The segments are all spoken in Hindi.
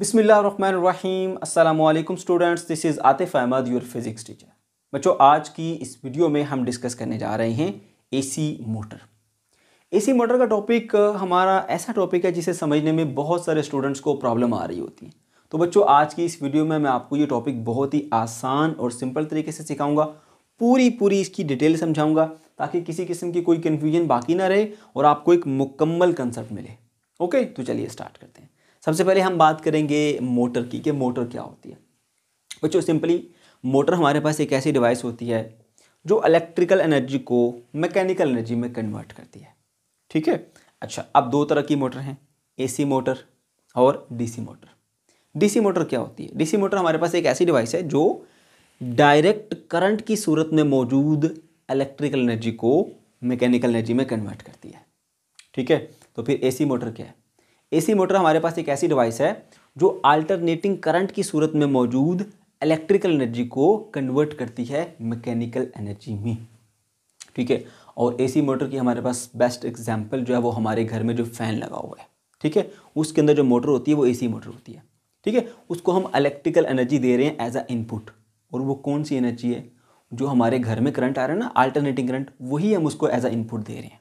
बिसमीम् अल्लाम students this is Atif Ahmad your physics teacher बच्चों आज की इस वीडियो में हम डिस्कस करने जा रहे हैं एसी मोटर एसी मोटर का टॉपिक हमारा ऐसा टॉपिक है जिसे समझने में बहुत सारे स्टूडेंट्स को प्रॉब्लम आ रही होती है तो बच्चों आज की इस वीडियो में मैं आपको ये टॉपिक बहुत ही आसान और सिंपल तरीके से सिखाऊँगा पूरी पूरी इसकी डिटेल समझाऊँगा ताकि किसी किस्म की कोई कन्फ्यूजन बाकी ना रहे और आपको एक मुकम्मल कंसेप्ट मिले ओके तो चलिए स्टार्ट करते हैं सबसे पहले हम बात करेंगे मोटर की कि मोटर क्या होती है बच्चों सिंपली मोटर हमारे पास एक ऐसी डिवाइस होती है जो इलेक्ट्रिकल एनर्जी को मैकेनिकल एनर्जी में कन्वर्ट करती है ठीक है अच्छा अब दो तरह की मोटर हैं एसी मोटर और डीसी मोटर डीसी मोटर क्या होती है डीसी मोटर हमारे पास एक ऐसी डिवाइस है जो डायरेक्ट करंट की सूरत में मौजूद इलेक्ट्रिकल एनर्जी को मैकेनिकल एनर्जी में कन्वर्ट करती है ठीक है तो फिर एसी मोटर क्या है एसी मोटर हमारे पास एक ऐसी डिवाइस है जो अल्टरनेटिंग करंट की सूरत में मौजूद इलेक्ट्रिकल एनर्जी को कन्वर्ट करती है मैकेनिकल एनर्जी में ठीक है और एसी मोटर की हमारे पास बेस्ट एग्जाम्पल जो है वो हमारे घर में जो फ़ैन लगा हुआ है ठीक है उसके अंदर जो मोटर होती है वो एसी मोटर होती है ठीक है उसको हम इलेक्ट्रिकल एनर्जी दे रहे हैं एज अ इनपुट और वो कौन सी एनर्जी है जो हमारे घर में करंट आ रहा है ना अल्टरनेटिंग करंट वही हम उसको एज अ इनपुट दे रहे हैं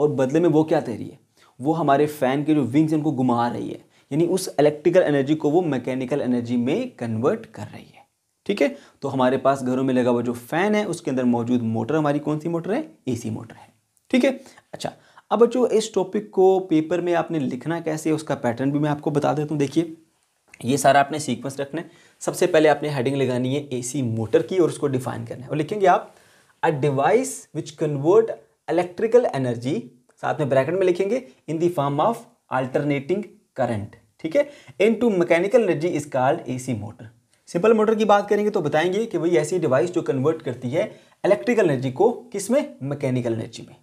और बदले में वो क्या दे रही है वो हमारे फ़ैन के जो विंग्स इनको घुमा रही है यानी उस इलेक्ट्रिकल एनर्जी को वो मैकेनिकल एनर्जी में कन्वर्ट कर रही है ठीक है तो हमारे पास घरों में लगा हुआ जो फ़ैन है उसके अंदर मौजूद मोटर हमारी कौन सी मोटर है एसी मोटर है ठीक है अच्छा अब बच्चों इस टॉपिक को पेपर में आपने लिखना कैसे है उसका पैटर्न भी मैं आपको बता देता हूँ देखिए ये सारा आपने सीक्वेंस रखना है सबसे पहले आपने हेडिंग लगानी है एसी मोटर की और उसको डिफाइन करना है और लिखेंगे आप a device which convert electrical energy साथ में ब्रैकेट में लिखेंगे in the form of alternating current ठीक है into mechanical energy is called AC motor simple motor की बात करेंगे तो बताएंगे कि वही ऐसी डिवाइस जो कन्वर्ट करती है इलेक्ट्रिकल एनर्जी को किस में मैकेनिकल एनर्जी में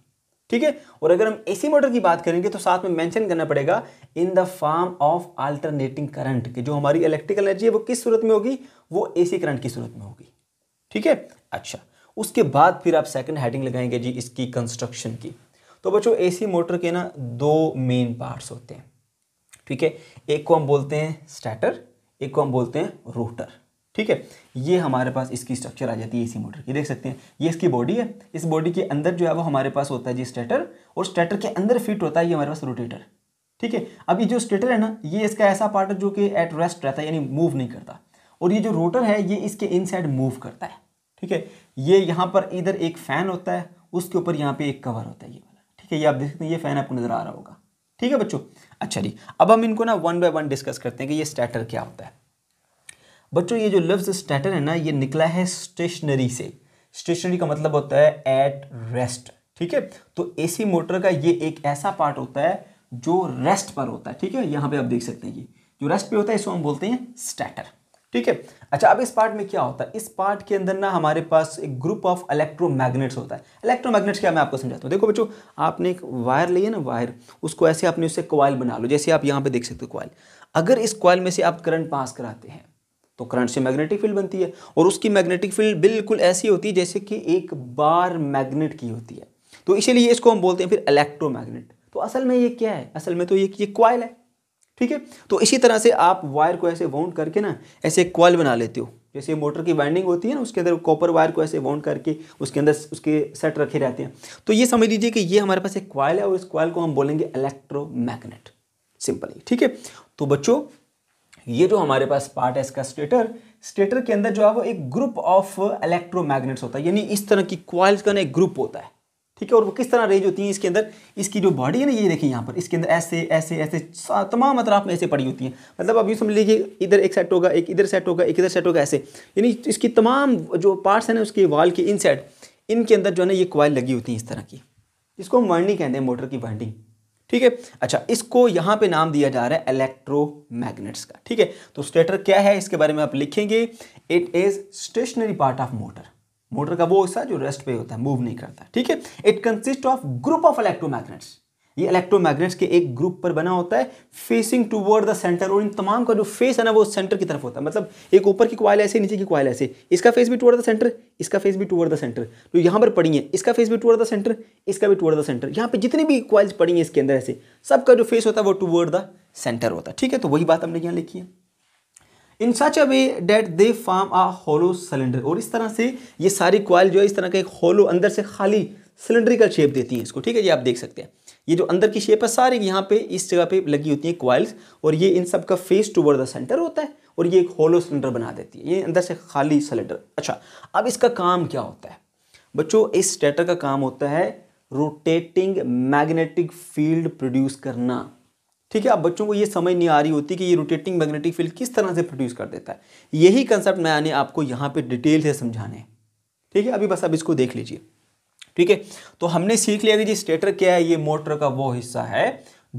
ठीक है और अगर हम एसी मोटर की बात करेंगे तो साथ में मेंशन करना पड़ेगा in the form of alternating current कि जो हमारी इलेक्ट्रिकल एनर्जी है वो किस सूरत में होगी वो एसी करंट की सूरत में होगी ठीक है अच्छा उसके बाद फिर आप सेकंड हेडिंग लगाएंगे जी इसकी कंस्ट्रक्शन की तो बच्चों एसी मोटर के ना दो मेन पार्ट्स होते हैं ठीक है एक को हम बोलते हैं स्टैटर एक को हम बोलते हैं रोटर ठीक है ये हमारे पास इसकी स्ट्रक्चर आ जाती है एसी मोटर की देख सकते हैं ये इसकी बॉडी है इस बॉडी के अंदर जो है वो हमारे पास होता है जी स्टेटर और स्टेटर के अंदर फिट होता है ये हमारे पास रोटेटर ठीक है अब ये जो स्टेटर है ना ये इसका ऐसा पार्ट है जो कि एट रेस्ट रहता है यानी मूव नहीं करता और ये जो रोटर है ये इसके इन मूव करता है ठीक है ये यहाँ पर इधर एक फैन होता है उसके ऊपर यहाँ पे एक कवर होता है ये ठीक है ये आप देख सकते हैं ये फैन आपको नजर आ रहा होगा ठीक है बच्चों अच्छा जी अब हम इनको ना वन बाय वन डिस्कस करते हैं कि ये स्टैटर क्या होता है बच्चों ये जो लफ्ज़ स्टैटर है ना ये निकला है स्टेशनरी से स्टेशनरी का मतलब होता है एट रेस्ट ठीक है तो एसी मोटर का ये एक ऐसा पार्ट होता है जो रेस्ट पर होता है ठीक है यहाँ पे आप देख सकते हैं ये जो रेस्ट पे होता है इसको हम बोलते हैं स्टैटर ठीक है अच्छा अब इस पार्ट में क्या होता है इस पार्ट के अंदर ना हमारे पास एक ग्रुप ऑफ इलेक्ट्रोमैग्नेट्स होता है इलेक्ट्रोमैग्नेट्स क्या मैं आपको समझाता हूँ देखो बच्चों आपने एक वायर लिए ना वायर उसको ऐसे आपने उससे क्वाइल बना लो जैसे आप यहाँ पे देख सकते हो क्वाइल अगर इस क्वाइल में से आप करंट पास कराते हैं तो करंट से मैग्नेटिक फील्ड बनती है और उसकी मैग्नेटिक फील्ड बिल्कुल ऐसी होती है जैसे कि एक बार मैग्नेट की होती है तो इसीलिए इसको हम बोलते हैं फिर इलेक्ट्रोमैग्नेट तो असल में ये क्या है असल में तो ये ये है ठीक है तो इसी तरह से आप वायर को ऐसे वाउंड करके ना ऐसे क्वाल बना लेते हो जैसे मोटर की वाइंडिंग होती है ना उसके अंदर कॉपर वायर को ऐसे वाउंड करके उसके अंदर उसके सेट रखे रहते हैं तो ये समझ लीजिए कि ये हमारे पास एक क्वाइल है और इस क्वाइल को हम बोलेंगे इलेक्ट्रोमैग्नेट सिंपली ठीक है तो बच्चों ये जो हमारे पास पार्ट है इसका स्टेटर स्टेटर के अंदर जो है वो एक ग्रुप ऑफ इलेक्ट्रोमैग्नेट्स होता है यानी इस तरह की क्वाइल्स का ना एक ग्रुप होता है ठीक है और वो किस तरह रेंज होती है इसके अंदर इसकी जो बॉडी है ना ये देखिए यहाँ पर इसके अंदर ऐसे ऐसे ऐसे तमाम अतराफ मतलब में ऐसे पड़ी होती हैं मतलब अब यूँ समझ लीजिए इधर एक सेट होगा एक इधर सेट होगा एक इधर सेट होगा ऐसे यानी इसकी तमाम जो पार्ट्स हैं ना उसके वाल के इन सेट इनके अंदर जो है ना ये क्वाइल लगी होती हैं इस तरह की इसको हम वाइंडिंग कहते हैं मोटर की वाइंडिंग ठीक है अच्छा इसको यहाँ पे नाम दिया जा रहा है इलेक्ट्रोमैग्नेट्स का ठीक है तो स्टेटर क्या है इसके बारे में आप लिखेंगे it is stationary part of motor motor का वो हिस्सा जो रेस्ट पे होता है मूव नहीं करता ठीक है it consist of group of electromagnets ये इलेक्ट्रोमैग्नेट्स के एक ग्रुप पर बना होता है फेसिंग टूवर्ड द सेंटर और इन तमाम का जो फेस है ना वो सेंटर की तरफ होता है मतलब एक ऊपर की क्वाइल ऐसे नीचे की क्वाइल ऐसे इसका फेस भी टूवर्ड द सेंटर इसका फेस भी टूवर्ड द सेंटर जो यहां पर पड़ी है इसका फेस भी टूवर्ड द सेंटर इसका भी टूवर्ड द सेंटर यहाँ पर जितनी भी क्वाइल्स पड़ी हैं इसके अंदर ऐसे सबका जो फेस होता है वो टूवर्ड द सेंटर होता है ठीक है तो वही बात हमने यहाँ लिखी है in such a way that they form a hollow cylinder और इस तरह से ये सारी क्वाइल जो है इस तरह का एक होलो अंदर से खाली सिलेंड्रिकल शेप देती है इसको ठीक है जी आप देख सकते हैं ये जो अंदर की शेप है सारी यहाँ पे इस जगह पे लगी होती है क्वाइल्स और ये इन सब का फेस टूवर्ड द सेंटर होता है और ये एक होलो सिलेंडर बना देती है ये अंदर से खाली सिलेंडर अच्छा अब इसका काम क्या होता है बच्चों इस स्टेटर का काम होता है रोटेटिंग मैग्नेटिक फील्ड प्रोड्यूस करना ठीक है अब बच्चों को ये समझ नहीं आ रही होती कि ये रोटेटिंग मैग्नेटिक फील्ड किस तरह से प्रोड्यूस कर देता है यही कंसेप्ट आने आपको यहाँ पे डिटेल से समझाने हैं ठीक है अभी बस अब इसको देख लीजिए ठीक है तो हमने सीख लिया कि जी स्टेटर क्या है ये मोटर का वो हिस्सा है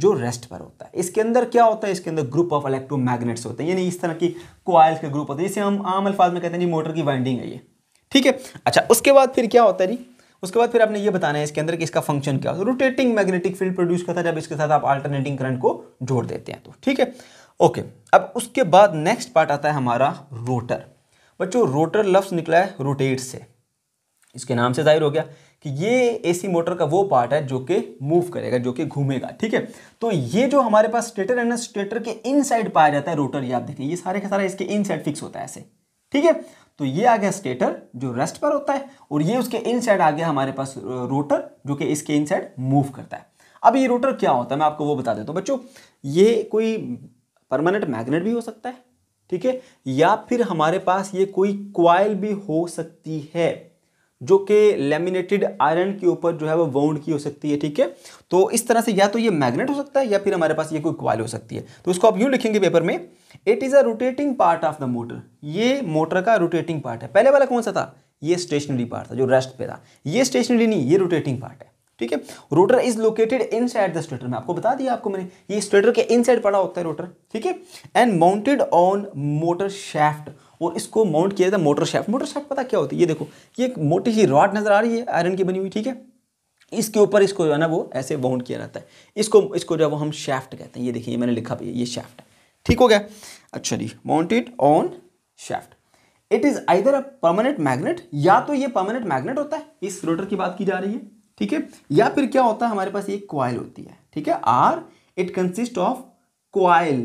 जो रेस्ट पर होता है इसके अंदर क्या होता है इसके अंदर ग्रुप ऑफ मैग्नेट्स होते हैं यानी इस तरह की क्वाइल्स के ग्रुप होते हैं जिसे हम आम अल्फाज में कहते हैं जी मोटर की वाइंडिंग है ये ठीक है अच्छा उसके बाद फिर क्या होता है जी उसके बाद फिर आपने ये बताना है इसके अंदर कि इसका फंक्शन क्या होता है रोटेटिंग मैग्नेटिक फील्ड प्रोड्यूस करता है जब इसके साथ आप अल्टरनेटिंग करंट को जोड़ देते हैं तो ठीक है ओके अब उसके बाद नेक्स्ट पार्ट आता है हमारा रोटर बच्चों रोटर लफ्स निकला है रोटेट से इसके नाम से जाहिर हो गया कि ये एसी मोटर का वो पार्ट है जो कि मूव करेगा जो कि घूमेगा ठीक है तो ये जो हमारे पास स्टेटर है ना स्टेटर के इनसाइड पाया जाता है रोटर याद देखें ये सारे का सारा इसके इनसाइड फिक्स होता है ऐसे ठीक है तो ये आ गया स्टेटर जो रेस्ट पर होता है और ये उसके इन साइड आ गया हमारे पास रोटर जो कि इसके इन साइड मूव करता है अब ये रोटर क्या होता है मैं आपको वो बता देता हूँ बच्चों ये कोई परमानेंट मैग्नेट भी हो सकता है ठीक है या फिर हमारे पास ये कोई क्वाइल भी हो सकती है जो कि लेमिनेटेड आयरन के ऊपर जो है वो वाउंड की हो सकती है ठीक है तो इस तरह से या तो ये मैग्नेट हो सकता है या फिर हमारे पास ये कोई क्वाल हो सकती है तो इसको आप यूँ लिखेंगे पेपर में it is a rotating part of the motor ये मोटर का रोटेटिंग पार्ट है पहले वाला कौन सा था ये स्टेशनरी पार्ट था जो रेस्ट पे था ये स्टेशनरी नहीं ये रोटेटिंग पार्ट है ठीक है rotor is located inside the stator मैं आपको बता दिया आपको मैंने ये स्टेटर के इन साइड पड़ा होता है रोटर ठीक है and mounted on motor shaft और इसको माउंट किया जाता है मोटर शेफ्ट मोटर शेफ्ट पता क्या होती है ये देखो ये एक मोटी सी रॉड नज़र आ रही है आयरन की बनी हुई ठीक है इसके ऊपर इसको जो है ना वो ऐसे वाउंड किया जाता है इसको इसको जो है वो हम शेफ्ट कहते हैं ये देखिए मैंने लिखा भी ये शेफ्ट ठीक हो गया अच्छा जी mounted on shaft it is either a permanent magnet या तो ये परमानेंट मैग्नेट होता है इस रोटर की बात की जा रही है ठीक है या फिर क्या होता है हमारे पास ये क्वाइल होती है ठीक है or it consist of coil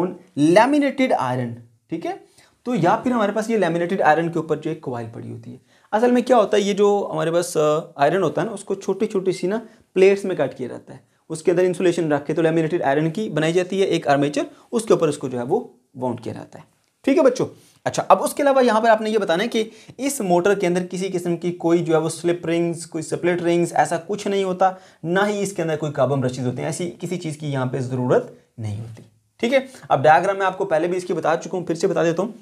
on laminated iron ठीक है तो या फिर हमारे पास ये लेमिनेटेड आयरन के ऊपर जो एक कोवाइल पड़ी होती है असल में क्या होता है ये जो हमारे पास आयरन होता है ना उसको छोटी छोटी सी ना प्लेट्स में काट किया जाता है उसके अंदर इंसुलेशन रख के तो लेमिनेटेड आयरन की बनाई जाती है एक आर्मेचर उसके ऊपर उसको जो है वो बाउंड किया जाता है ठीक है बच्चों अच्छा अब उसके अलावा यहाँ पर आपने ये बताना है कि इस मोटर के अंदर किसी किस्म की कोई जो है वो स्लिप रिंग्स कोई स्प्लिट रिंग्स ऐसा कुछ नहीं होता ना ही इसके अंदर कोई काबम रशीज होते हैं ऐसी किसी चीज़ की यहाँ पर ज़रूरत नहीं होती ठीक है अब डायग्राम में आपको पहले भी इसकी बता चुका हूँ फिर से बता देता हूँ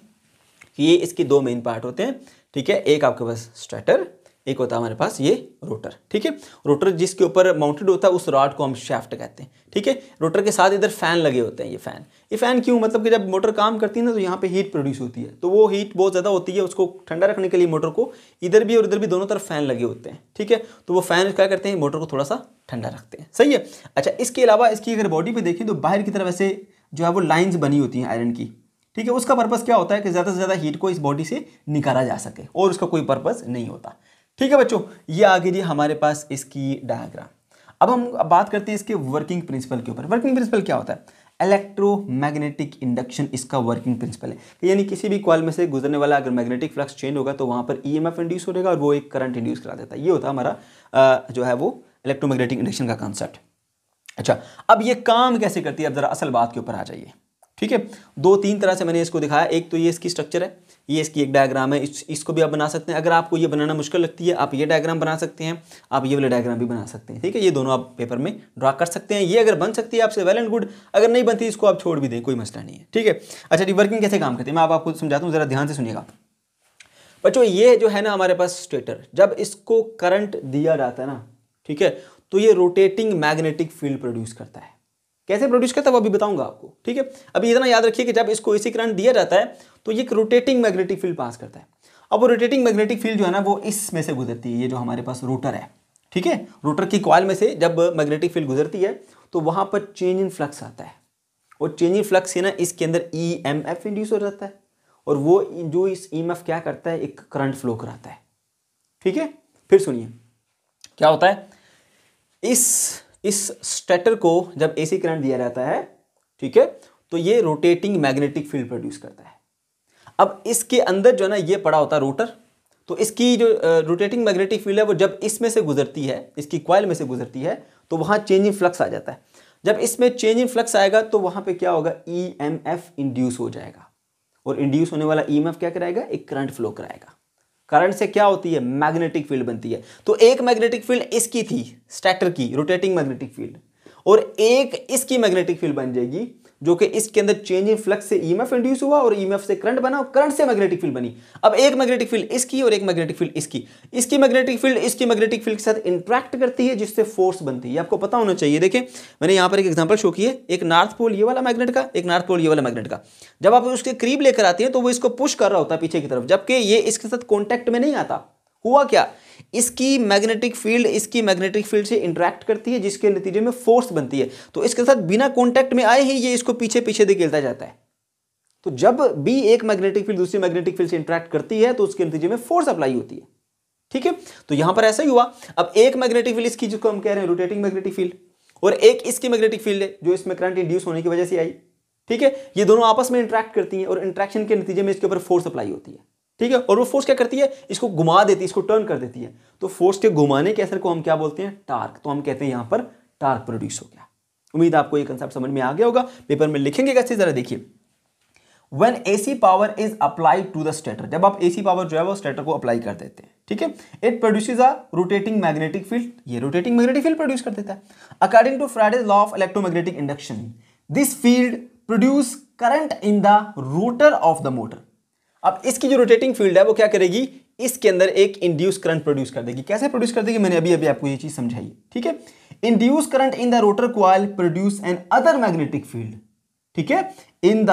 ये इसके दो मेन पार्ट होते हैं ठीक है एक आपके पास स्टार्टर एक होता है हमारे पास ये रोटर ठीक है रोटर जिसके ऊपर माउंटेड होता है उस रॉड को हम शैफ्ट कहते हैं ठीक है रोटर के साथ इधर फैन लगे होते हैं ये फैन ये फैन क्यों मतलब कि जब मोटर काम करती है ना तो यहाँ पे हीट प्रोड्यूस होती है तो वो हीट बहुत ज़्यादा होती है उसको ठंडा रखने के लिए मोटर को इधर भी और इधर भी दोनों तरफ फैन लगे होते हैं ठीक है तो वो फैन क्या करते हैं मोटर को थोड़ा सा ठंडा रखते हैं सही है अच्छा इसके अलावा इसकी अगर बॉडी पर देखें तो बाहर की तरफ ऐसे जो है वो लाइन्स बनी होती हैं आयरन की ठीक है उसका पर्पज़ क्या होता है कि ज़्यादा से ज़्यादा हीट को इस बॉडी से निकाला जा सके और उसका कोई पर्पज़ नहीं होता ठीक है बच्चों ये आगे जी हमारे पास इसकी डायग्राम अब हम बात करते हैं इसके वर्किंग प्रिंसिपल के ऊपर वर्किंग प्रिंसिपल क्या होता है इलेक्ट्रोमैग्नेटिक इंडक्शन इसका वर्किंग प्रिंसिपल है यानी किसी भी कॉल में से गुजरने वाला अगर मैग्नेटिक फ्लक्स चेंज होगा तो वहाँ पर ई एम एफ इंड्यूस हो जाएगा और वो एक करंट इंड्यूस करा देता है ये होता है हमारा जो है वो इलेक्ट्रोमैग्नेटिक इंडक्शन का कॉन्सेप्ट अच्छा अब ये काम कैसे करती है अब ज़रा असल बात के ऊपर आ जाइए ठीक है दो तीन तरह से मैंने इसको दिखाया एक तो ये इसकी स्ट्रक्चर है ये इसकी एक डायग्राम है इस, इसको भी आप बना सकते हैं अगर आपको ये बनाना मुश्किल लगती है आप ये डायग्राम बना सकते हैं आप ये वाला डायग्राम भी बना सकते हैं ठीक है ये दोनों आप पेपर में ड्रा कर सकते हैं ये अगर बन सकती है आपसे वेल एंड गुड अगर नहीं बनती इसको आप छोड़ भी दें कोई मसला नहीं है ठीक है अच्छा वर्किंग कैसे काम करते हैं मैं आप आपको समझाता हूँ ज़रा ध्यान से सुनिएगा बच्चों ये जो है ना हमारे पास स्टेटर जब इसको करंट दिया जाता है ना ठीक है तो ये रोटेटिंग मैग्नेटिक फील्ड प्रोड्यूस करता है कैसे प्रोड्यूस करता है वो अभी बताऊंगा आपको ठीक है अभी इतना याद रखिए कि जब इसको एसी करंट दिया जाता है तो ये एक रोटेटिंग मैग्नेटिक फील्ड पास करता है अब वो रोटेटिंग मैग्नेटिक फील्ड जो है ना वो इसमें से गुजरती है ये जो हमारे पास रोटर है ठीक है रोटर की कॉयल में से जब मैग्नेटिक फील्ड गुजरती है तो वहाँ पर चेंज इन फ्लक्स आता है और चेंज इन फ्लक्स है ना इसके अंदर ई एम एफ इंड्यूस हो जाता है और वो जो इस ई एम एफ क्या करता है एक करंट फ्लो कराता है ठीक है फिर सुनिए क्या होता है इस इस स्टेटर को जब एसी करंट दिया जाता है ठीक है तो ये रोटेटिंग मैग्नेटिक फील्ड प्रोड्यूस करता है अब इसके अंदर जो है ना ये पड़ा होता है रोटर तो इसकी जो रोटेटिंग मैग्नेटिक फील्ड है वो जब इसमें से गुजरती है इसकी क्वाइल में से गुजरती है तो वहाँ चेंज इन फ्लक्स आ जाता है जब इसमें चेंज इन फ्लक्स आएगा तो वहाँ पे क्या होगा ई एम एफ इंड्यूस हो जाएगा और इंड्यूस होने वाला ई एम एफ क्या कराएगा एक करंट फ्लो कराएगा करंट से क्या होती है मैग्नेटिक फील्ड बनती है तो एक मैग्नेटिक फील्ड इसकी थी स्टैटर की रोटेटिंग मैग्नेटिक फील्ड और एक इसकी मैग्नेटिक फील्ड बन जाएगी जो कि इसके अंदर चेंज इन फ्लक्स से ईएमएफ e इंड्यूस हुआ और ईएमएफ e से करंट बना और करंट से मैग्नेटिक फील्ड बनी अब एक मैग्नेटिक फील्ड इसकी और एक मैग्नेटिक फील्ड इसकी इसकी मैग्नेटिक फील्ड इसकी मैग्नेटिक फील्ड के साथ इंट्रैक्ट करती है जिससे फोर्स बनती है आपको पता होना चाहिए देखिए मैंने यहाँ पर एक एग्जाम्पल शो किया एक नॉर्थ पोल ये वाला मैग्नेट का एक नॉर्थ पोल ये वाला मैग्नेट का जब आप उसके करीब लेकर आती है तो वो इसको पुश कर रहा होता है पीछे की तरफ जबकि ये इसके साथ कॉन्टैक्ट में नहीं आता हुआ क्या इसकी मैग्नेटिक फील्ड इसकी मैग्नेटिक फील्ड से इंटरेक्ट करती है जिसके नतीजे में फोर्स बनती है तो इसके साथ बिना कॉन्टैक्ट में आए ही ये इसको पीछे पीछे धकेलता जाता है तो जब भी एक मैग्नेटिक फील्ड दूसरी मैग्नेटिक फील्ड से इंटरेक्ट करती है तो उसके नतीजे में फोर्स अप्लाई होती है ठीक है तो यहां पर ऐसा ही हुआ अब एक मैग्नेटिक फील्ड इसकी जिसको हम कह रहे हैं रोटेटिंग मैग्नेटिक फील्ड और एक इसकी मैग्नेटिक फील्ड है जो इसमें करंट इंड्यूस होने की वजह से आई ठीक है ये दोनों आपस में इंटरेक्ट करती हैं और इंट्रैक्शन के नतीजे में इसके ऊपर फोर्स अप्लाई होती है ठीक है और वो फोर्स क्या करती है इसको घुमा देती है इसको टर्न कर देती है तो फोर्स के घुमाने के असर को हम क्या बोलते हैं टार्क तो हम कहते हैं यहां पर टार्क प्रोड्यूस हो गया उम्मीद आपको ये कंसेप्ट समझ में आ गया होगा पेपर में लिखेंगे कैसे जरा देखिए when A C power is applied to the stator जब आप ए सी पावर जो है वो स्टेटर को अप्लाई कर देते हैं ठीक है it produce a rotating magnetic field ये रोटेटिंग मैग्नेटिक फील्ड प्रोड्यूस कर देता है according to Faraday's law of electromagnetic induction this field produce current in the rotor of the motor अब इसकी जो रोटेटिंग फील्ड है वो क्या करेगी इसके अंदर एक इंड्यूस करंट प्रोड्यूस कर देगी कैसे प्रोड्यूस कर देगी मैंने अभी अभी आपको ये चीज समझाई ठीक है induce current in the rotor coil produce another magnetic field ठीक है in the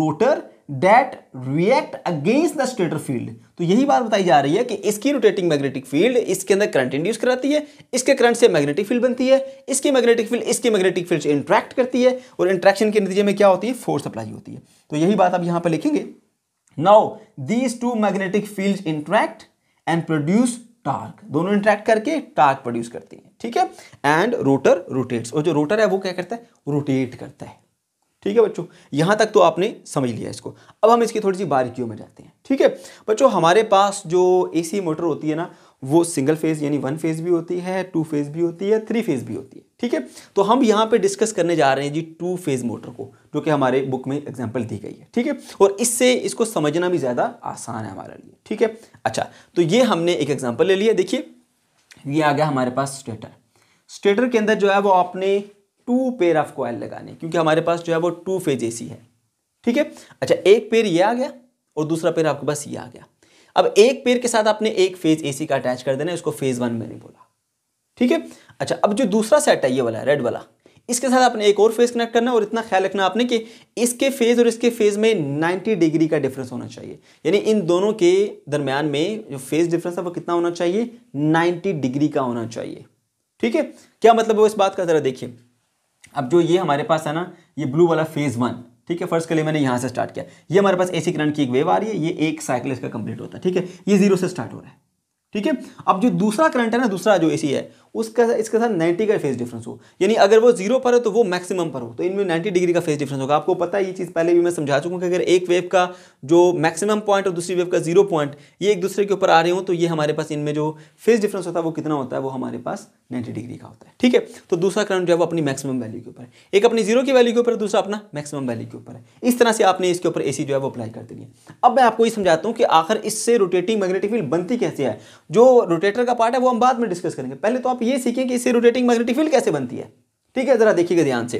rotor that react against the stator field तो यही बात बताई जा रही है कि इसकी रोटेटिंग मैग्नेटिक फील्ड इसके अंदर करंट इंड्यूस कराती है इसके करंट से मैग्नेटिक फील्ड बनती है इसकी मैग्नेटिक फील्ड इसकी मैग्नेटिक फील्ड से इंट्रैक्ट करती है और इंट्रैक्शन के नतीजे में क्या होती है फोर्स अप्लाई होती है तो यही बात आप यहां पर लिखेंगे now these two magnetic field interact and produce torque दोनों इंट्रैक्ट करके टार्क प्रोड्यूस करती हैं ठीक है एंड रोटर रोटेट्स और जो रोटर है वो क्या करता है रोटेट करता है ठीक है बच्चों यहां तक तो आपने समझ लिया इसको अब हम इसकी थोड़ी सी बारीकियों में जाते हैं ठीक है बच्चों हमारे पास जो एसी मोटर होती है ना वो सिंगल फेज यानी वन फेज भी होती है टू फेज भी होती है थ्री फेज भी होती है ठीक है तो हम यहाँ पे डिस्कस करने जा रहे हैं जी टू फेज मोटर को जो कि हमारे बुक में एग्जांपल दी गई है ठीक है और इससे इसको समझना भी ज़्यादा आसान है हमारे लिए ठीक है अच्छा तो ये हमने एक एग्जाम्पल ले लिया देखिए ये आ गया हमारे पास स्टेटर स्टेटर के अंदर जो है वो आपने टू पेयर ऑफ कॉयल लगाने क्योंकि हमारे पास जो है वो टू फेज ए है ठीक है अच्छा एक पेयर ये आ गया और दूसरा पेयर आपके पास ये आ गया अब एक पेयर के साथ आपने एक फेज एसी का अटैच कर देना इसको फेज वन मैंने बोला ठीक है अच्छा अब जो दूसरा सेट है ये वाला रेड वाला इसके साथ आपने एक और फेज कनेक्ट करना और इतना ख्याल रखना आपने कि इसके फेज और इसके फेज में 90 डिग्री का डिफरेंस होना चाहिए यानी इन दोनों के दरमियान में जो फेज डिफरेंस है वो कितना होना चाहिए 90 डिग्री का होना चाहिए ठीक है क्या मतलब है इस बात का जरा देखिए अब जो ये हमारे पास है ना ये ब्लू वाला फेज वन ठीक है फर्स्ट के लिए मैंने यहाँ से स्टार्ट किया ये हमारे पास एसी करंट की एक वेव आ रही है ये एक साइकिल इसका कंप्लीट होता है ठीक है ये जीरो से स्टार्ट हो रहा है ठीक है अब जो दूसरा करंट है ना दूसरा जो एसी है उसका इसके साथ 90 का फेज डिफरेंस हो यानी अगर वो जीरो पर है तो वो मैक्सिमम पर हो तो इनमें 90 डिग्री का फेज डिफरेंस होगा आपको पता है ये चीज़ पहले भी मैं समझा चुका हूँ कि अगर एक वेव का जो मैक्सिमम पॉइंट और दूसरी वेव का जीरो पॉइंट ये एक दूसरे के ऊपर आ रहे हो तो ये हमारे पास इनमें जो फेज डिफरेंस होता है वो कितना होता है वो हमारे पास नाइन्टी डिग्री का होता है ठीक है तो दूसरा करंट जो है वो अपनी मैक्सिमम वैल्यू के ऊपर है एक अपनी जीरो की वैल्यू के ऊपर दूसरा अपना मैक्सिमम वैल्यू के ऊपर है इस तरह से आपने इसके ऊपर ए जो है वो अप्लाई कर दी है अब मैं आपको ये समझाता हूँ कि आखिर इससे रोटेटिंग मैग्नेटिक फील्ड बनती कैसे है जो रोटेटर का पार्ट है वो हम बाद में डिस्कस करेंगे पहले तो आप ये सीखें कि इससे रोटेटिंग मैग्नेटिक फील्ड कैसे बनती है ठीक है जरा देखिएगा ध्यान से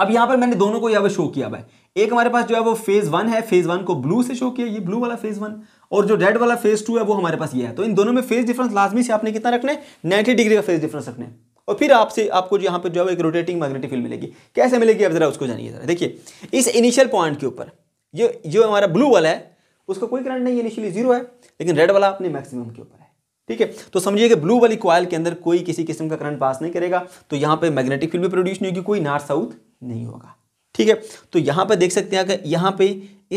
अब यहां पर मैंने दोनों को यहाँ पर शो किया हुआ एक हमारे पास जो है वो फेज वन है फेज वन को ब्लू से शो किया ये ब्लू वाला फेज वन और जो रेड वाला फेज टू है वो हमारे पास ये है तो इन दोनों में फेज डिफरेंस लाजमी से आपने कितना रखना है नाइन्टी डिग्री का फेज डिफरेंस रखना है और फिर आपसे आपको यहाँ पर जो है एक रोटेटिंग मैग्नेटिक फील्ड मिलेगी कैसे मिलेगी अब जरा उसको जानिए जरा देखिए इस इनिशियल पॉइंट के ऊपर ये जो हमारा ब्लू वाला है उसका कोई करंट नहीं है इनिशियली जीरो है लेकिन रेड वाला अपने मैक्सिमम के ऊपर है ठीक है तो समझिए कि ब्लू वाली क्वाइल के अंदर कोई किसी किस्म का करंट पास नहीं करेगा तो यहाँ पे मैग्नेटिक फील्ड भी प्रोड्यूस नहीं होगी कोई नॉर्थ साउथ नहीं होगा ठीक है तो यहाँ पर देख सकते हैं कि यहाँ पे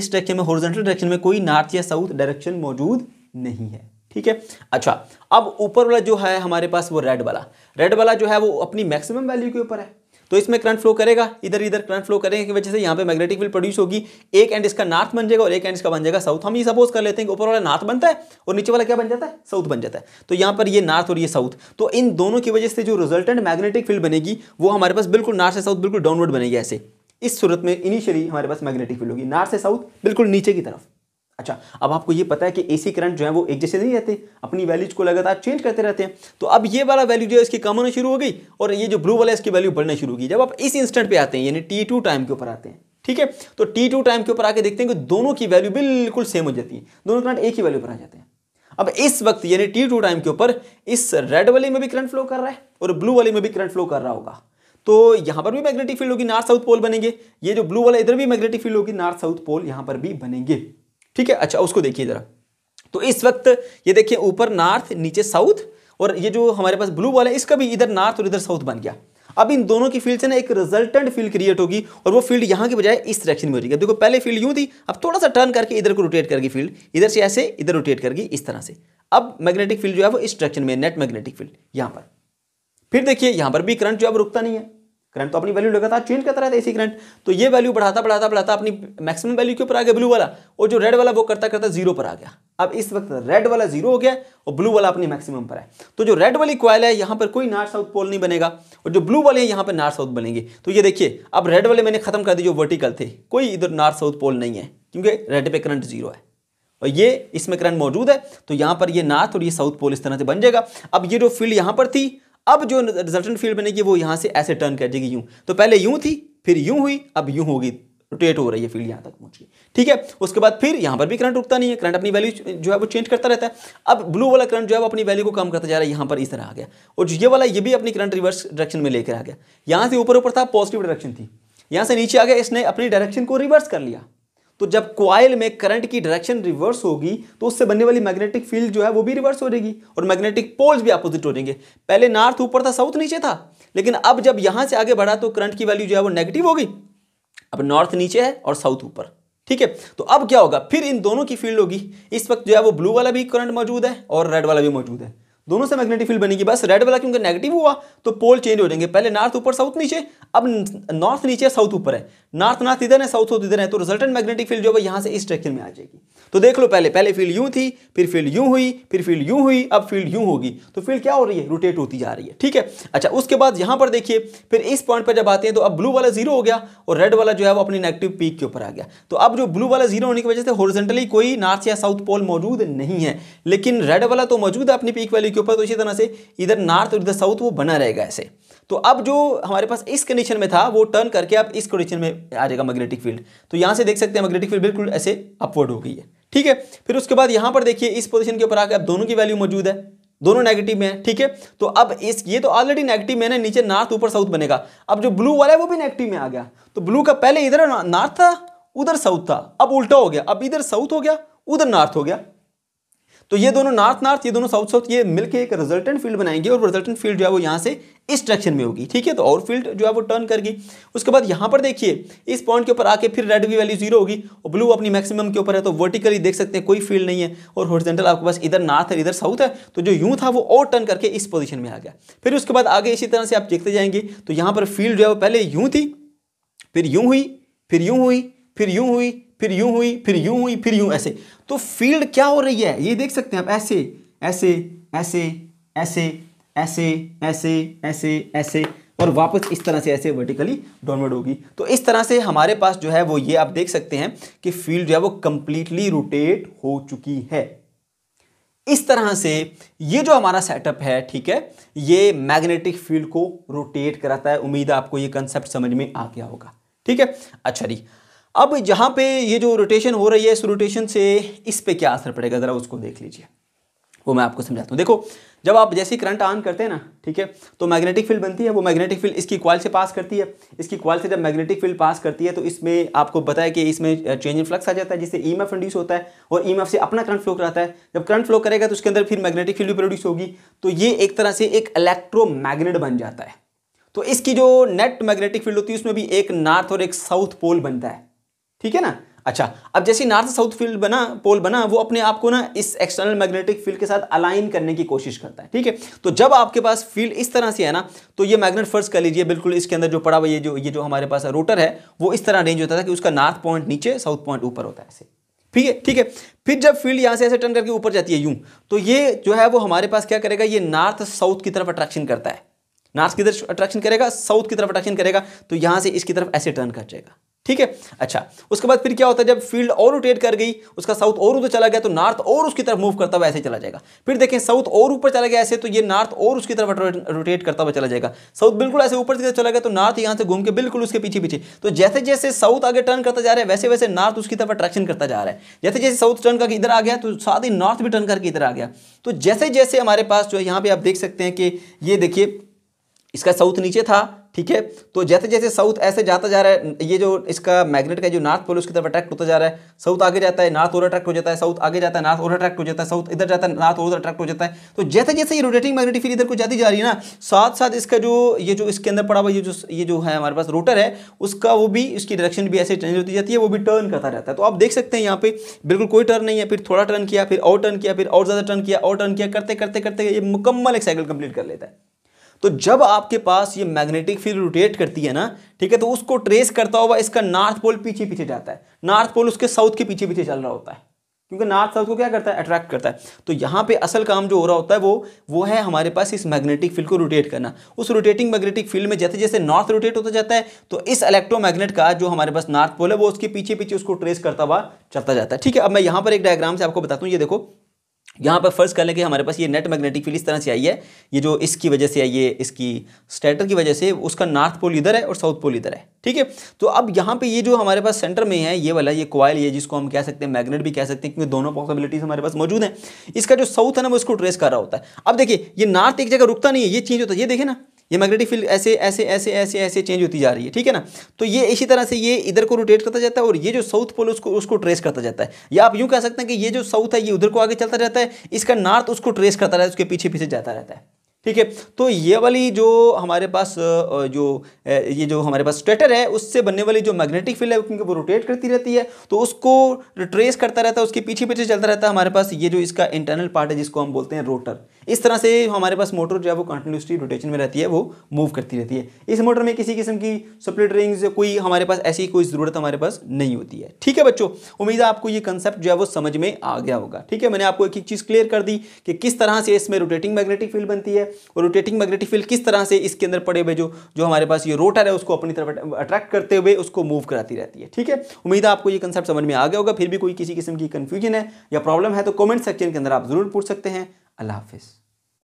इस डायरेक्शन में हॉरिजॉन्टल डायरेक्शन में कोई नॉर्थ या साउथ डायरेक्शन मौजूद नहीं है ठीक है अच्छा अब ऊपर वाला जो है हमारे पास वो रेड वाला रेड वाला जो है वो अपनी मैक्सिमम वैल्यू के ऊपर है तो इसमें करंट फ्लो करेगा इधर इधर करंट फ्लो करने की वजह से यहाँ पे मैग्नेटिक फील्ड प्रोड्यूस होगी एक एंड इसका नॉर्थ बन जाएगा और एक एंड इसका बन जाएगा साउथ हम ये सपोज कर लेते हैं कि ऊपर वाला नॉर्थ बनता है और नीचे वाला क्या बन जाता है साउथ बन जाता है तो यहाँ पर ये नॉर्थ और ये साउथ तो इन दोनों की वजह से जो रिजल्टेंट मैग्नेटिक फील्ड बनेगी वो हमारे पास बिल्कुल नॉर्थ से साउथ बिल्कुल डाउनवर्ड बनेगी ऐसे इस सूरत में इनिशियली हमारे पास मैग्नेटिक फील्ड होगी नॉर्थ से साउथ बिल्कुल नीचे की तरफ अच्छा अब आपको ये पता है कि एसी करंट जो है वो एक जैसे नहीं रहते अपनी वैल्यूज को लगातार चेंज करते रहते हैं तो अब ये वाला वैल्यू जो है इसकी कम होना शुरू हो गई और ये जो ब्लू वाला है इसकी वैल्यू बढ़ना शुरू होगी जब आप इस इंस्टेंट पे आते हैं यानी टी टू टाइम के ऊपर आते हैं ठीक है तो टी टू टाइम के ऊपर आके देखते हैं कि दोनों की वैल्यू बिल्कुल सेम हो जाती है दोनों करंट एक ही वैल्यू पर आ जाते हैं अब इस वक्त यानी टी टू टाइम के ऊपर इस रेड वाले में भी करंट फ्लो कर रहा है और ब्लू वाले में भी करंट फ्लो कर रहा होगा तो यहां पर भी मैग्नेटिक फील्ड होगी नॉर्थ साउथ पोल बनेंगे ये जो ब्लू वाला इधर भी मैग्नेटिक फील्ड होगी नॉर्थ साउथ पोल यहां पर भी बनेंगे ठीक है अच्छा उसको देखिए ज़रा तो इस वक्त ये देखिए ऊपर नॉर्थ नीचे साउथ और ये जो हमारे पास ब्लू वाला है इसका भी इधर नॉर्थ और इधर साउथ बन गया अब इन दोनों की फील्ड से ना एक रिजल्टेंट फील्ड क्रिएट होगी और वो फील्ड यहाँ की बजाय इस डायरेक्शन में हो जाएगी देखो पहले फील्ड यूँ थी अब थोड़ा सा टर्न करके इधर को रोटेट करेगी फील्ड इधर से ऐसे इधर रोटेट करगी इस तरह से अब मैग्नेटिक फील्ड जो है वो इस डायरेक्शन में नेट मैग्नेटिक फील्ड यहाँ पर फिर देखिए यहाँ पर भी करंट जो है रुकता नहीं है करंट तो अपनी वैल्यू लगातार चेंज करता रहता है इसी करंट तो ये वैल्यू बढ़ाता बढ़ाता बढ़ाता अपनी मैक्सिमम वैल्यू के ऊपर आ गया ब्लू वाला और जो रेड वाला वो करता करता जीरो पर आ गया अब इस वक्त रेड वाला जीरो हो गया और ब्लू वाला अपनी मैक्सिमम पर है तो जो रेड वाली क्वाइल है यहाँ पर कोई नॉर्थ साउथ पोल नहीं बनेगा और जो ब्लू वाले हैं यहाँ पर नॉर्थ साउथ बनेंगे तो ये देखिए अब रेड वाले मैंने खत्म कर दी जो वर्टिकल थे कोई इधर नॉर्थ साउथ पोल नहीं है क्योंकि रेड पे करंट जीरो है और ये इसमें करंट मौजूद है तो यहाँ पर ये नॉर्थ और ये साउथ पोल इस तरह से बन जाएगा अब ये जो फील्ड यहाँ पर थी अब जो रिजल्टेंट फील्ड बनेगी वो यहाँ से ऐसे टर्न कर जाएगी यूँ तो पहले यूँ थी फिर यूँ हुई अब यूँ होगी रोटेट हो रही है फील्ड यहाँ तक पहुंची ठीक है उसके बाद फिर यहाँ पर भी करंट रुकता नहीं है करंट अपनी वैल्यू जो है वो चेंज करता रहता है अब ब्लू वाला करंट जो है वो अपनी वैल्यू को कम करता जा रहा है यहाँ पर इस तरह आ गया और जो ये वाला ये भी अपनी करंट रिवर्स डायरेक्शन में लेकर आ गया यहाँ से ऊपर ऊपर था पॉजिटिव डायरेक्शन थी यहाँ से नीचे आ गया इसने अपनी डायरेक्शन को रिवर्स कर लिया तो जब क्वाइल में करंट की डायरेक्शन रिवर्स होगी तो उससे बनने वाली मैग्नेटिक फील्ड जो है वो भी रिवर्स हो जाएगी और मैग्नेटिक पोल्स भी अपोजिट हो जाएंगे पहले नॉर्थ ऊपर था साउथ नीचे था लेकिन अब जब यहाँ से आगे बढ़ा तो करंट की वैल्यू जो है वो नेगेटिव होगी अब नॉर्थ नीचे है और साउथ ऊपर ठीक है तो अब क्या होगा फिर इन दोनों की फील्ड होगी इस वक्त जो है वो ब्लू वाला भी करंट मौजूद है और रेड वाला भी मौजूद है दोनों से मैग्नेटिक फील्ड बनेगी बस रेड वाला क्योंकि नेगेटिव हुआ तो पोल चेंज हो जाएंगे पहले नॉर्थ ऊपर साउथ नीचे अब नॉर्थ नीचे साउथ ऊपर है नॉर्थ नॉर्थ इधर है साउथ साउथ इधर है तो रिजल्टेंट मैग्नेटिक फील्ड जो है यहां से इस डायरेक्शन में आ जाएगी तो देख लो पहले पहले फील्ड यूं थी फिर फील्ड यूं हुई फिर फील्ड यूं हुई अब फील्ड यूं होगी तो फील्ड क्या हो रही है रोटेट होती जा रही है ठीक है अच्छा उसके बाद यहां पर देखिए फिर इस पॉइंट पर जब आते हैं तो अब ब्लू वाला जीरो हो गया और रेड वाला जो है वो अपनी नेगेटिव पीक के ऊपर आ गया तो अब जो ब्लू वाला जीरो होने की वजह से हॉरिजेंटली कोई नॉर्थ या साउथ पोल मौजूद नहीं है लेकिन रेड वाला तो मौजूद है अपनी पीक वाली के ऊपर तो इसी तरह से इधर नॉर्थ और इधर साउथ वो बना रहेगा ऐसे तो अब जो हमारे पास इस कंडीशन में था वो टर्न करके अब इस कंडीशन में आ जाएगा मैग्नेटिक फील्ड तो यहाँ से देख सकते हैं मैग्नेटिक फील्ड बिल्कुल ऐसे अपवर्ड हो गई है ठीक है फिर उसके बाद यहाँ पर देखिए इस पोजिशन के ऊपर आकर अब दोनों की वैल्यू मौजूद है दोनों नेगेटिव में है ठीक है तो अब इस ये तो ऑलरेडी नेगेटिव में है नीचे नॉर्थ ऊपर साउथ बनेगा अब जो ब्लू वाला है वो भी नेगेटिव में आ गया तो ब्लू का पहले इधर नॉर्थ था उधर साउथ था अब उल्टा हो गया अब इधर साउथ हो गया उधर नॉर्थ हो गया तो ये दोनों नॉर्थ नॉर्थ ये दोनों साउथ साउथ ये मिलकर एक रिजल्टेंट फील्ड बनाएंगे और रिजल्टेंट फील्ड जो है वो यहाँ से इस डायरेक्शन में होगी ठीक है तो और फील्ड जो है वो टर्न करगी उसके बाद यहाँ पर देखिए इस पॉइंट के ऊपर आके फिर रेड की वैल्यू जीरो होगी और ब्लू अपनी मैक्सिमम के ऊपर है तो वर्टिकली देख सकते हैं कोई फील्ड नहीं है और हॉरिजेंटल आपके पास इधर नॉर्थ है इधर साउथ है तो जो यूं था वो और टर्न करके इस पोजिशन में आ गया फिर उसके बाद आगे इसी तरह से आप देखते जाएंगे तो यहाँ पर फील्ड जो है वो पहले यूं थी फिर यूं हुई फिर यूं हुई फिर यूं हुई फिर यूं हुई फिर यूं हुई फिर यूं ऐसे तो फील्ड क्या हो रही है ये देख सकते हैं आप ऐसे ऐसे ऐसे ऐसे ऐसे ऐसे ऐसे ऐसे और वापस इस तरह से ऐसे वर्टिकली डाउनवर्ड होगी तो इस तरह से हमारे पास जो है वो ये आप देख सकते हैं कि फील्ड जो है वो कंप्लीटली रोटेट हो चुकी है इस तरह से ये जो हमारा सेटअप है ठीक है ये मैग्नेटिक फील्ड को रोटेट कराता है उम्मीद है आपको ये कंसेप्ट समझ में आ गया होगा ठीक है अच्छा जी अब जहाँ पे ये जो रोटेशन हो रही है इस रोटेशन से इस पे क्या असर पड़ेगा ज़रा उसको देख लीजिए वो मैं आपको समझाता हूँ देखो जब आप जैसे करंट ऑन करते हैं ना ठीक है तो मैग्नेटिक फील्ड बनती है वो मैग्नेटिक फील्ड इसकी क्वाल से पास करती है इसकी क्वाल से जब मैग्नेटिक फील्ड पास करती है तो इसमें आपको पता है कि इसमें चेंज इन फ्लक्स आ जाता है जिससे ई एम होता है और ई से अपना करंट फ्लो कराता है जब करंट फ्लो करेगा तो उसके अंदर फिर मैग्नेटिक फील्ड भी प्रोड्यूस होगी तो ये एक तरह से एक इलेक्ट्रो बन जाता है तो इसकी जो नेट मैग्नेटिक फील्ड होती है उसमें भी एक नॉर्थ और एक साउथ पोल बनता है ठीक है ना अच्छा अब जैसे नॉर्थ साउथ फील्ड बना पोल बना वो अपने आप को ना इस एक्सटर्नल मैग्नेटिक फील्ड के साथ अलाइन करने की कोशिश करता है ठीक है तो जब आपके पास फील्ड इस तरह से है ना तो ये मैग्नेट फर्ज कर लीजिए बिल्कुल इसके अंदर जो पड़ा हुआ ये जो ये जो हमारे पास रोटर है वो इस तरह अरेंज होता था कि उसका नॉर्थ पॉइंट नीचे साउथ पॉइंट ऊपर होता है ऐसे ठीक है ठीक है फिर जब फील्ड यहाँ से ऐसे टर्न करके ऊपर जाती है यूं तो ये जो है वो हमारे पास क्या करेगा ये नॉर्थ साउथ की तरफ अट्रैक्शन करता है नॉर्थ की तरफ अट्रैक्शन करेगा साउथ की तरफ अट्रैक्शन करेगा तो यहाँ से इसकी तरफ ऐसे टर्न कर जाएगा ठीक है अच्छा उसके बाद फिर क्या होता है जब फील्ड और रोटेट कर गई उसका साउथ और उधर चला गया तो नॉर्थ और उसकी तरफ मूव करता हुआ ऐसे चला जाएगा फिर देखें साउथ और ऊपर चला गया ऐसे तो ये नॉर्थ और उसकी तरफ रोटेट करता हुआ चला जाएगा साउथ बिल्कुल ऐसे ऊपर से चला गया तो नॉर्थ यहाँ से घूम के बिल्कुल उसके पीछे पीछे तो जैसे जैसे साउथ आगे टर्न करता जा रहा है वैसे वैसे नॉर्थ उसकी तरफ अट्रैक्शन करता जा रहा है जैसे जैसे साउथ टर्न करके इधर आ गया तो साथ ही नॉर्थ भी टर्न करके इधर आ गया तो जैसे जैसे हमारे पास जो यहाँ पर आप देख सकते हैं कि ये देखिए इसका साउथ नीचे था ठीक है तो जैसे जैसे साउथ ऐसे जाता जा रहा है ये जो इसका मैग्नेट का जो नॉर्थ पोल उसकी तरफ अट्रैक्ट होता जा रहा है साउथ आगे जाता है नॉर्थ और अट्रैक्ट हो जाता है साउथ आगे जाता है नॉर्थ और अट्रैक्ट हो जाता है साउथ इधर जाता है नॉर्थ और अट्रैक्ट हो जाता है तो जैसे जैसे ये रोटेटिंग मैग्नेटिक फिर इधर को जाती जा रही है ना साथ साथ इसका जो ये जो इसके अंदर पड़ा हुआ ये जो ये जो है हमारे पास रोटर है उसका वो भी उसकी डायरेक्शन भी ऐसे चेंज होती जाती है वो भी टर्न करता रहता है तो आप देख सकते हैं यहाँ पे बिल्कुल कोई टर्न नहीं है फिर थोड़ा टर्न किया फिर और टर्न किया फिर और ज़्यादा टर्न किया और टर्न किया करते करते करते ये मुकम्मल एक साइकिल कंप्लीट कर लेता है तो जब आपके पास ये मैग्नेटिक फील्ड रोटेट करती है ना ठीक है तो उसको ट्रेस करता हुआ इसका नॉर्थ पोल पीछे पीछे जाता है नॉर्थ पोल उसके साउथ के पीछे पीछे चल रहा होता है क्योंकि नॉर्थ साउथ को क्या करता है अट्रैक्ट करता है तो यहाँ पे असल काम जो हो रहा होता है वो वो है हमारे पास इस मैग्नेटिक फील्ड को रोटेट करना उस रोटेटिंग मैग्नेटिक फील्ड में जैसे जैसे नॉर्थ रोटेट होता जाता है तो इस इलेक्ट्रोमैग्नेट का जो हमारे पास नॉर्थ पोल है वो उसके पीछे पीछे उसको ट्रेस करता हुआ चलता जाता है ठीक है अब मैं यहाँ पर एक डायग्राम से आपको बताता हूँ ये देखो यहाँ पर फ़र्ज़ कर लें कि हमारे पास ये नेट मैग्नेटिक फील्ड इस तरह से आई है ये जो इसकी वजह से आई है इसकी स्टेटर की वजह से उसका नॉर्थ पोल इधर है और साउथ पोल इधर है ठीक है तो अब यहाँ पे ये जो हमारे पास सेंटर में है ये वाला ये क्वाइल ये जिसको हम कह सकते हैं मैग्नेट भी कह सकते हैं क्योंकि दोनों पॉसिबिलिटीज़ हमारे पास मौजूद है इसका जो साउथ है ना वो इसको ट्रेस कर रहा होता है अब देखिए ये नॉर्थ एक जगह रुकता नहीं है ये चीज होता है ये देखे ना ये मैग्नेटिक फील्ड ऐसे ऐसे ऐसे ऐसे ऐसे चेंज होती जा रही है ठीक है ना तो ये इसी तरह से ये इधर को रोटेट करता जाता है और ये जो साउथ पोल उसको उसको ट्रेस करता जाता है या आप यूँ कह सकते हैं कि ये जो साउथ है ये उधर को आगे चलता रहता है इसका नॉर्थ उसको ट्रेस करता रहता है उसके पीछे पीछे जाता रहता है ठीक है तो ये वाली जो हमारे पास जो ये जो हमारे पास स्टेटर है उससे बनने वाली जो मैग्नेटिक फील्ड है क्योंकि वो रोटेट करती रहती है तो उसको ट्रेस करता रहता है उसके पीछे पीछे चलता रहता है हमारे पास ये जो इसका इंटरनल पार्ट है जिसको हम बोलते हैं रोटर इस तरह से हमारे पास मोटर जो है वो कंटिन्यूसली रोटेशन में रहती है वो मूव करती रहती है इस मोटर में किसी किस्म की स्प्लिट रिंग्स कोई हमारे पास ऐसी कोई ज़रूरत हमारे पास नहीं होती है ठीक है बच्चों उम्मीद है आपको ये कंसेप्ट जो है वो समझ में आ गया होगा ठीक है मैंने आपको एक एक चीज़ क्लियर कर दी कि किस तरह से इसमें रोटेटिंग मैग्नेटिक फील्ड बनती है और रोटेटिंग मैग्नेटिक फील्ड किस तरह से इसके अंदर पड़े हुए जो जो हमारे पास ये रोटर है उसको अपनी तरफ अट्रैक्ट करते हुए उसको मूव कराती रहती है ठीक है उम्मीद है आपको ये कंसेप्ट समझ में आ गया होगा फिर भी कोई किसी किस्म की कन्फ्यूजन है या प्रॉब्लम है तो कॉमेंट सेक्शन के अंदर आप जरूर पूछ सकते हैं अल्लाह हाफिज़